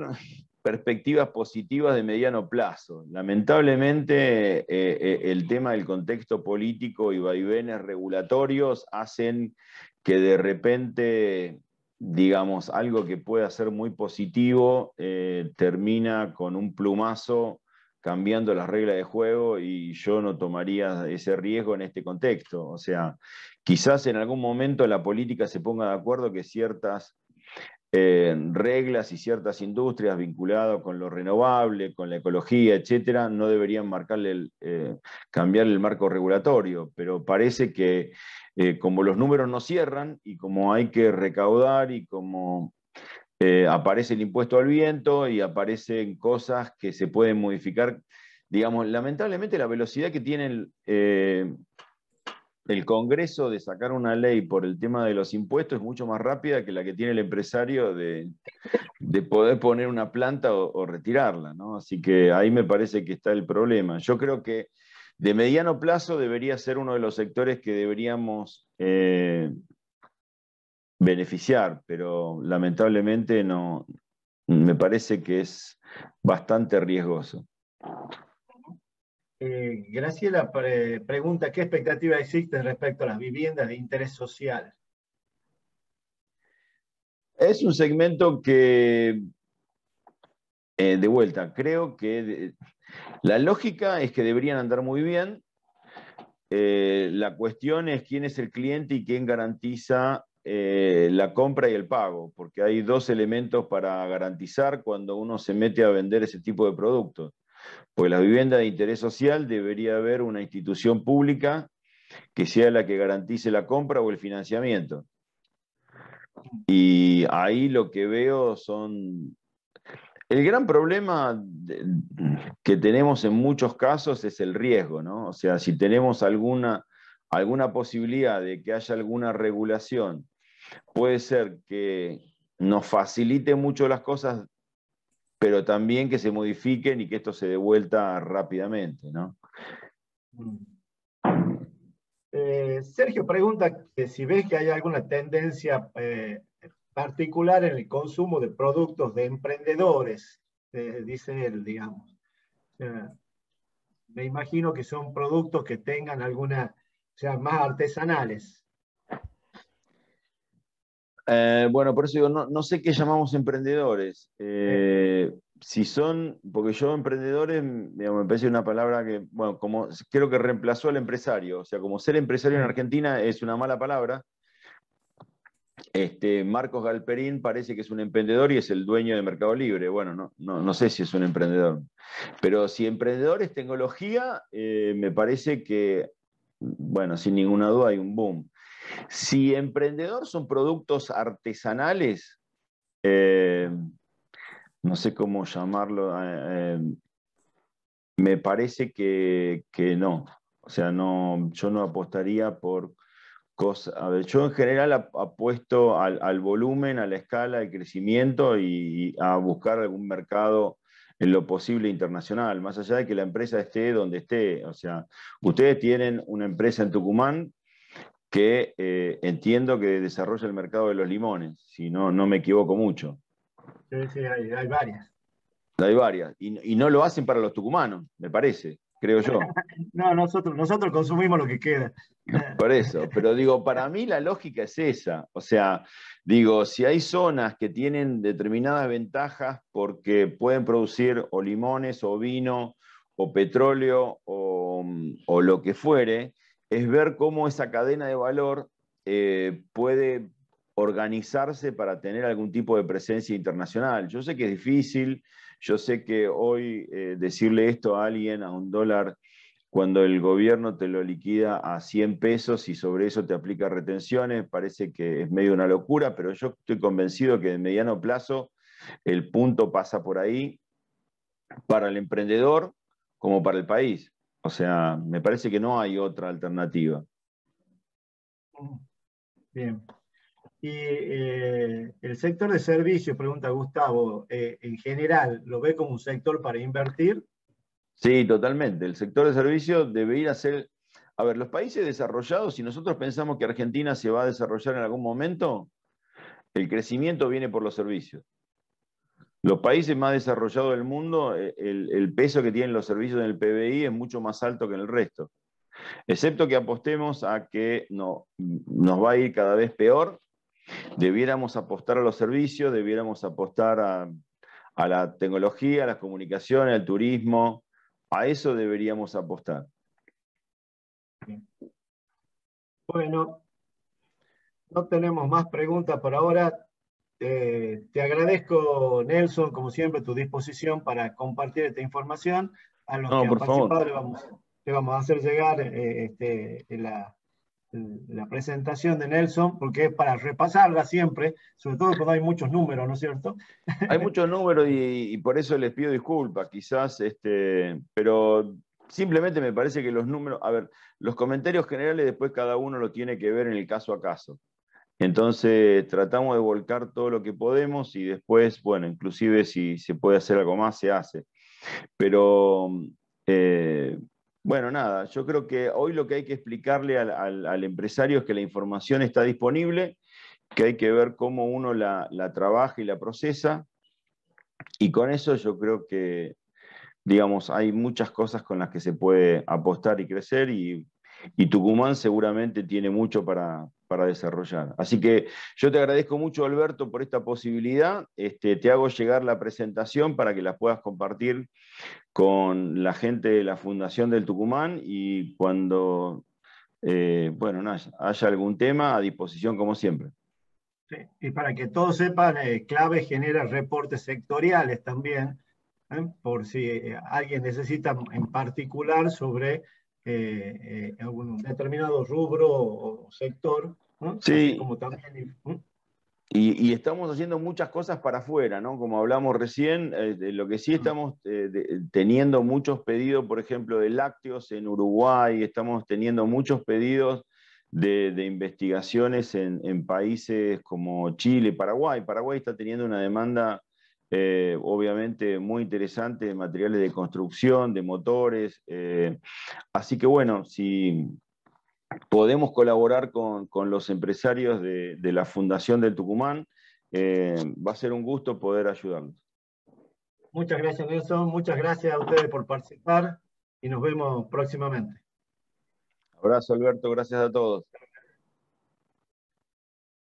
perspectivas positivas de mediano plazo. Lamentablemente, eh, eh, el tema del contexto político y vaivenes regulatorios hacen que de repente, digamos, algo que pueda ser muy positivo eh, termina con un plumazo cambiando las reglas de juego y yo no tomaría ese riesgo en este contexto. O sea, quizás en algún momento la política se ponga de acuerdo que ciertas reglas y ciertas industrias vinculadas con lo renovable, con la ecología, etcétera, no deberían marcarle eh, cambiar el marco regulatorio, pero parece que eh, como los números no cierran y como hay que recaudar y como eh, aparece el impuesto al viento y aparecen cosas que se pueden modificar, digamos, lamentablemente la velocidad que tienen el Congreso de sacar una ley por el tema de los impuestos es mucho más rápida que la que tiene el empresario de, poder poner una planta o, retirarla, Así que ahí me parece que está el problema. Yo creo que de mediano plazo debería ser uno de los sectores que deberíamos eh, beneficiar, pero lamentablemente no, me parece que es bastante riesgoso. Eh, Graciela pregunta, ¿qué expectativa existen respecto a las viviendas de interés social? Es un segmento que, eh, de vuelta, creo que la lógica es que deberían andar muy bien. Eh, la cuestión es quién es el cliente y quién garantiza la compra y el pago, porque hay dos elementos para garantizar cuando uno se mete a vender ese tipo de productos. Pues la vivienda de interés social debería haber una institución pública que sea la que garantice la compra o el financiamiento. Y ahí lo que veo son... El gran problema que tenemos en muchos casos es el riesgo, ¿no? O sea, si tenemos alguna, alguna posibilidad de que haya alguna regulación, puede ser que nos facilite mucho las cosas pero también que se modifiquen y que esto se devuelta rápidamente, ¿no? Eh, Sergio pregunta que si ves que hay alguna tendencia eh, particular en el consumo de productos de emprendedores, eh, dice él, digamos. me imagino que son productos que tengan alguna, o sea, más artesanales. Eh, bueno, por eso digo, no, sé qué llamamos emprendedores. Eh, si son, porque yo emprendedores, digamos, me parece una palabra que, bueno, como creo que reemplazó al empresario. O sea, como ser empresario en Argentina es una mala palabra. Este, Marcos Galperín parece que es un emprendedor y es el dueño de Mercado Libre. Bueno, no, sé si es un emprendedor. Pero si emprendedor es tecnología, eh, me parece que, bueno, sin ninguna duda hay un boom. Si emprendedor son productos artesanales, eh, no sé cómo llamarlo, eh, eh, me parece que, no. O sea, yo no apostaría por cosas. Yo en general apuesto al, volumen, a la escala, al crecimiento y a buscar algún mercado en lo posible internacional, más allá de que la empresa esté donde esté. O sea, ustedes tienen una empresa en Tucumán que eh, entiendo que desarrolla el mercado de los limones, si no, me equivoco mucho. Sí, sí, hay, varias. Hay varias. Y, no lo hacen para los tucumanos, me parece, creo yo. no, nosotros, consumimos lo que queda. Por eso, pero digo, para mí la lógica es esa. O sea, digo, si hay zonas que tienen determinadas ventajas porque pueden producir o limones o vino o petróleo o lo que fuere, es ver cómo esa cadena de valor eh, puede organizarse para tener algún tipo de presencia internacional. Yo sé que es difícil, yo sé que hoy eh, decirle esto a alguien a un dólar cuando el gobierno te lo liquida a 100 pesos y sobre eso te aplica retenciones, parece que es medio una locura, pero yo estoy convencido que en mediano plazo el punto pasa por ahí para el emprendedor como para el país. O sea, me parece que no hay otra alternativa. Bien. Y eh, el sector de servicios, pregunta Gustavo, eh, en general, ¿lo ve como un sector para invertir? Sí, totalmente. El sector de servicios a ser... A ver, los países desarrollados, si nosotros pensamos que Argentina se va a desarrollar en algún momento, el crecimiento viene por los servicios. Los países más desarrollados del mundo, eh, el, peso que tienen los servicios en el PBI es mucho más alto que en el resto. Excepto que apostemos a que no, nos va a ir cada vez peor, debiéramos apostar a los servicios, debiéramos apostar a la tecnología, a las comunicaciones, al turismo, a eso deberíamos apostar. Bueno, no tenemos más preguntas por ahora. Eh, te agradezco, Nelson, como siempre, tu disposición para compartir esta información. A los que por han participado le vamos, a hacer llegar eh, este, la, presentación de Nelson, porque es para repasarla siempre, sobre todo cuando hay muchos números, ¿no es cierto? Hay muchos números y, por eso les pido disculpas, quizás, este, pero simplemente me parece que los números, a ver, los comentarios generales después cada uno lo tiene que ver en el caso a caso. Entonces tratamos de volcar todo lo que podemos y después, bueno, inclusive si se puede hacer algo más, se hace. Pero mm, eh, bueno, nada, yo creo que hoy lo que hay que explicarle al, empresario es que la información está disponible, que hay que ver cómo uno la, trabaja y la procesa. Y con eso yo creo que, digamos, hay muchas cosas con las que se puede apostar y crecer y Tucumán seguramente tiene mucho para, para desarrollar. Así que yo te agradezco mucho, Alberto, por esta posibilidad. Este, te hago llegar la presentación para que la puedas compartir con la gente de la Fundación del Tucumán y cuando eh, bueno, haya, algún tema, a disposición como siempre. y para que todos sepan, eh, Clave genera reportes sectoriales también, ¿eh? por si alguien necesita en particular sobre eh, eh, algún determinado rubro o sector, Sí. ¿Mm? y, estamos haciendo muchas cosas para afuera, ¿no? Como hablamos recién, eh, lo que sí mm. estamos eh, teniendo muchos pedidos, por ejemplo, de lácteos en Uruguay, estamos teniendo muchos pedidos de, investigaciones en, países como Chile, Paraguay. Paraguay está teniendo una demanda eh, obviamente muy interesante, materiales de construcción, de motores. Eh, así que bueno, si podemos colaborar con, los empresarios de, la Fundación del Tucumán, eh, va a ser un gusto poder ayudarnos. Muchas gracias Nelson, muchas gracias a ustedes por participar y nos vemos próximamente. Abrazo Alberto, gracias a todos.